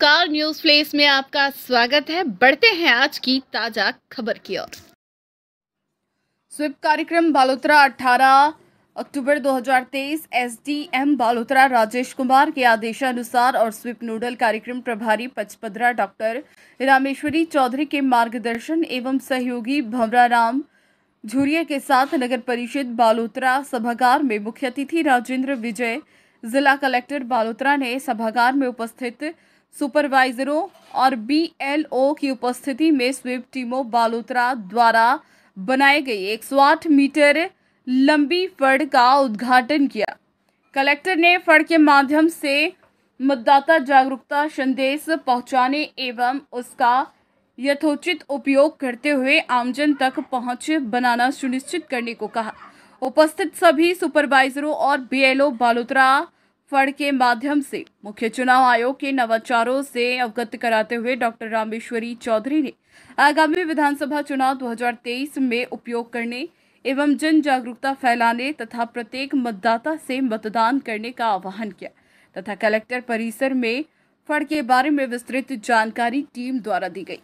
car news place में आपका स्वागत है बढ़ते हैं आज की ताजा खबर की ओर स्विप कार्यक्रम बालोतरा 18 अक्टूबर 2023 एसडीएम बालोतरा राजेश कुमार के आदेशानुसार और स्विप नोडल कार्यक्रम प्रभारी पचपदरा डॉक्टर रामेश्वरी चौधरी के मार्गदर्शन एवं सहयोगी भवरा राम झूरिया के साथ नगर परिषद बालोतरा सभागार में मुख्य अतिथि राजेंद्र विजय जिला कलेक्टर बालोतरा ने सभागार में उपस्थित सुपरवाइजरों और बीएलओ की उपस्थिति में स्वीप टीमों बालोतरा द्वारा बनाए गए 108 मीटर लंबी फड़ का उद्घाटन किया कलेक्टर ने फड़ के माध्यम से मतदाता जागरूकता संदेश पहुंचाने एवं उसका यथोचित उपयोग करते हुए आमजन तक पहुंच बनाना सुनिश्चित करने को कहा उपस्थित सभी सुपरवाइजरों और बीएलओ बालोतरा फड़ के माध्यम से मुख्य चुनाव आयोग के नवाचारों से अवगत कराते हुए डॉक्टर रामेश्वरी चौधरी ने आगामी विधानसभा चुनाव 2023 में उपयोग करने एवं जन जागरूकता फैलाने तथा प्रत्येक मतदाता से मतदान करने का आह्वान किया तथा कलेक्टर परिसर में फड़ के बारे में विस्तृत जानकारी टीम द्वारा दी गई